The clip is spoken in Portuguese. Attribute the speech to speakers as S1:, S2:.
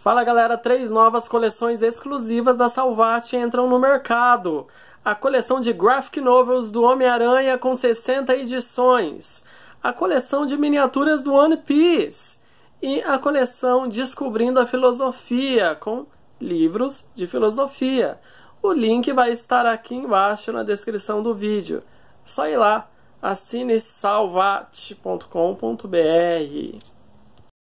S1: Fala galera, três novas coleções exclusivas da Salvat entram no mercado. A coleção de graphic novels do Homem-Aranha com 60 edições, a coleção de miniaturas do One Piece e a coleção Descobrindo a Filosofia com livros de filosofia. O link vai estar aqui embaixo na descrição do vídeo. Só ir lá, assine salvat.com.br